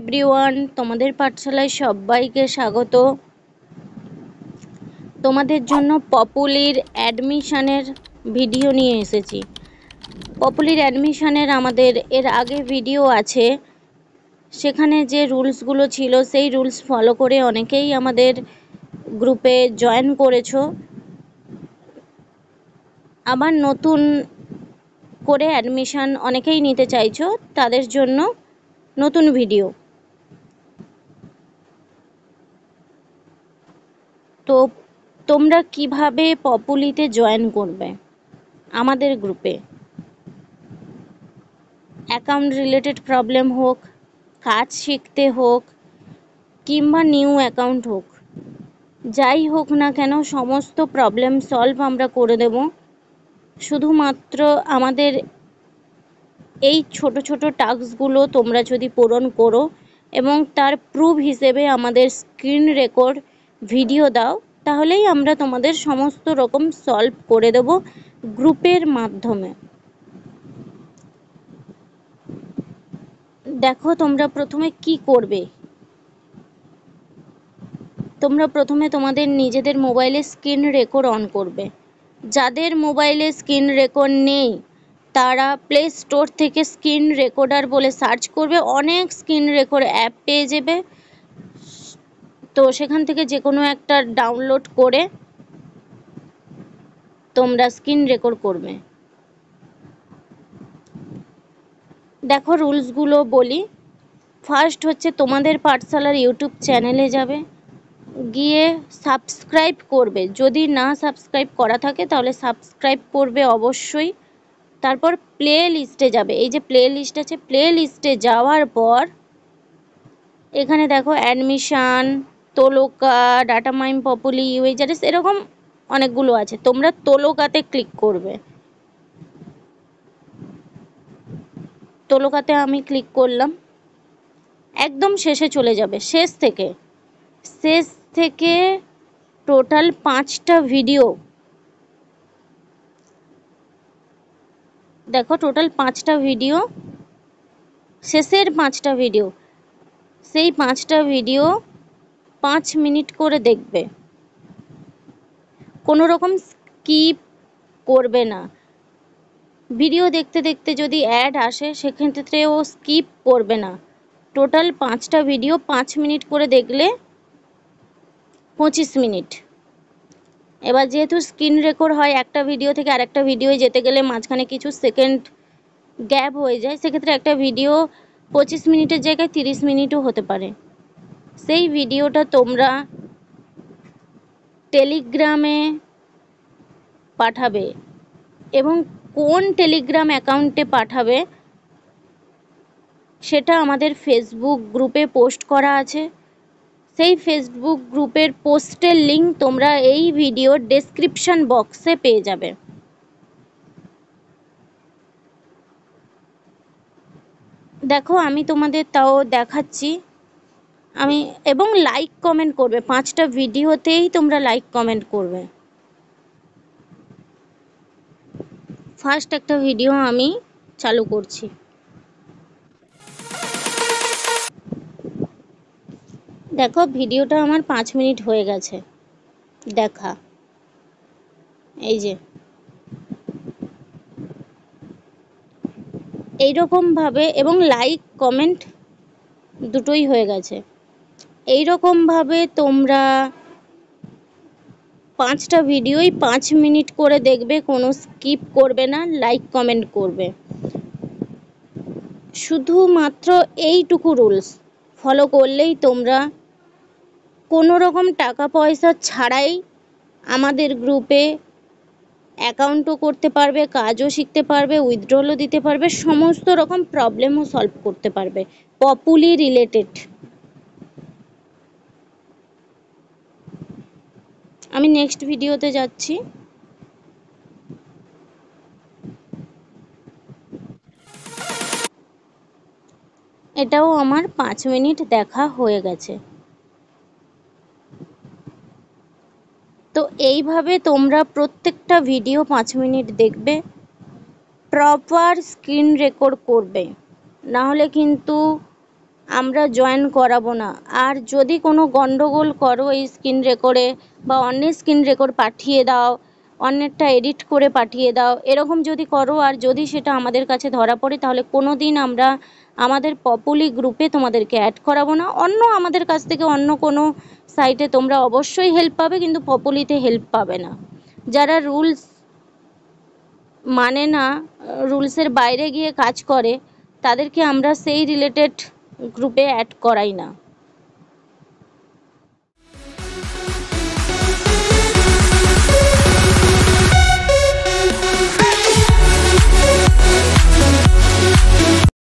everyone তোমাদের পাঠশালায় সবাইকে স্বাগত তোমাদের জন্য পপুলির অ্যাডমিশানের ভিডিও নিয়ে এসেছি পপুলির অ্যাডমিশানের আমাদের এর আগে ভিডিও আছে সেখানে যে রুলসগুলো ছিল সেই রুলস ফলো করে অনেকেই আমাদের গ্রুপে জয়েন করেছো আবার নতুন করে অ্যাডমিশান অনেকেই নিতে চাইছ তাদের জন্য নতুন ভিডিও তো তোমরা কিভাবে পপুলিতে জয়েন করবে আমাদের গ্রুপে অ্যাকাউন্ট রিলেটেড প্রবলেম হোক কাজ শিখতে হোক কিংবা নিউ অ্যাকাউন্ট হোক যাই হোক না কেন সমস্ত প্রবলেম সলভ আমরা করে দেব শুধুমাত্র আমাদের এই ছোট ছোট টাস্কগুলো তোমরা যদি পূরণ করো এবং তার প্রুফ হিসেবে আমাদের স্ক্রিন রেকর্ড ভিডিও দাও তাহলেই আমরা তোমাদের সমস্ত রকম সলভ করে দেব গ্রুপের মাধ্যমে দেখো তোমরা প্রথমে কি করবে তোমরা প্রথমে তোমাদের নিজেদের মোবাইলে স্ক্রিন রেকর্ড অন করবে যাদের মোবাইলে স্ক্রিন রেকর্ড নেই তারা প্লে স্টোর থেকে স্ক্রিন রেকর্ডার বলে সার্চ করবে অনেক স্ক্রিন রেকর্ড অ্যাপ পেয়ে যাবে তো সেখান থেকে যে কোনো একটা ডাউনলোড করে তোমরা স্ক্রিন রেকর্ড করবে দেখো রুলসগুলো বলি ফার্স্ট হচ্ছে তোমাদের পাঠশালার ইউটিউব চ্যানেলে যাবে গিয়ে সাবস্ক্রাইব করবে যদি না সাবস্ক্রাইব করা থাকে তাহলে সাবস্ক্রাইব করবে অবশ্যই তারপর প্লে লিস্টে যাবে এই যে প্লে লিস্ট আছে প্লে লিস্টে যাওয়ার পর এখানে দেখো অ্যাডমিশান তোলোকা ডাটা মাইন পপুলি ইউএজারেস এরকম অনেকগুলো আছে তোমরা তোলোকাতে ক্লিক করবে তোলোকাতে আমি ক্লিক করলাম একদম শেষে চলে যাবে শেষ থেকে শেষ থেকে টোটাল পাঁচটা ভিডিও দেখো টোটাল পাঁচটা ভিডিও শেষের পাঁচটা ভিডিও সেই পাঁচটা ভিডিও পাঁচ মিনিট করে দেখবে কোনো রকম স্কিপ করবে না ভিডিও দেখতে দেখতে যদি অ্যাড আসে সেক্ষেত্রে ও স্কিপ করবে না টোটাল পাঁচটা ভিডিও পাঁচ মিনিট করে দেখলে পঁচিশ মিনিট এবার যেহেতু স্ক্রিন রেকর্ড হয় একটা ভিডিও থেকে আরেকটা ভিডিও যেতে গেলে মাঝখানে কিছু সেকেন্ড গ্যাপ হয়ে যায় সেক্ষেত্রে একটা ভিডিও পঁচিশ মিনিটের জায়গায় তিরিশ মিনিটও হতে পারে সেই ভিডিওটা তোমরা টেলিগ্রামে পাঠাবে এবং কোন টেলিগ্রাম অ্যাকাউন্টে পাঠাবে সেটা আমাদের ফেসবুক গ্রুপে পোস্ট করা আছে সেই ফেসবুক গ্রুপের পোস্টের লিঙ্ক তোমরা এই ভিডিওর ডেসক্রিপশন বক্সে পেয়ে যাবে দেখো আমি তোমাদের তাও দেখাচ্ছি আমি এবং লাইক কমেন্ট করবে পাঁচটা ভিডিওতেই তোমরা লাইক কমেন্ট করবে ফার্স্ট একটা ভিডিও আমি চালু করছি দেখো ভিডিওটা আমার পাঁচ মিনিট হয়ে গেছে দেখা এই যে এইরকমভাবে এবং লাইক কমেন্ট দুটোই হয়ে গেছে এই ভাবে তোমরা পাঁচটা ভিডিওই পাঁচ মিনিট করে দেখবে কোনো স্কিপ করবে না লাইক কমেন্ট করবে শুধুমাত্র এইটুকু রুলস ফলো করলেই তোমরা কোনো রকম টাকা পয়সা ছাড়াই আমাদের গ্রুপে অ্যাকাউন্টও করতে পারবে কাজও শিখতে পারবে উইথড্রলও দিতে পারবে সমস্ত রকম প্রবলেমও সলভ করতে পারবে পপুলি রিলেটেড আমি নেক্সট ভিডিওতে যাচ্ছি এটাও আমার পাঁচ মিনিট দেখা হয়ে গেছে তো এইভাবে তোমরা প্রত্যেকটা ভিডিও পাঁচ মিনিট দেখবে প্রপার স্ক্রিন রেকর্ড করবে নাহলে কিন্তু আমরা জয়েন করাবো না আর যদি কোনো গণ্ডগোল করো এই স্ক্রিন রেকর্ডে বা অন্যের স্ক্রিন রেকর্ড পাঠিয়ে দাও অন্যেরটা এডিট করে পাঠিয়ে দাও এরকম যদি করো আর যদি সেটা আমাদের কাছে ধরা পড়ে তাহলে কোনো দিন আমরা আমাদের পপুলি গ্রুপে তোমাদেরকে অ্যাড করাবো না অন্য আমাদের কাছ থেকে অন্য কোনো সাইটে তোমরা অবশ্যই হেল্প পাবে কিন্তু পপুলিতে হেল্প পাবে না যারা রুলস মানে না রুলসের বাইরে গিয়ে কাজ করে তাদেরকে আমরা সেই রিলেটেড গ্রুপে অ্যাড করাই না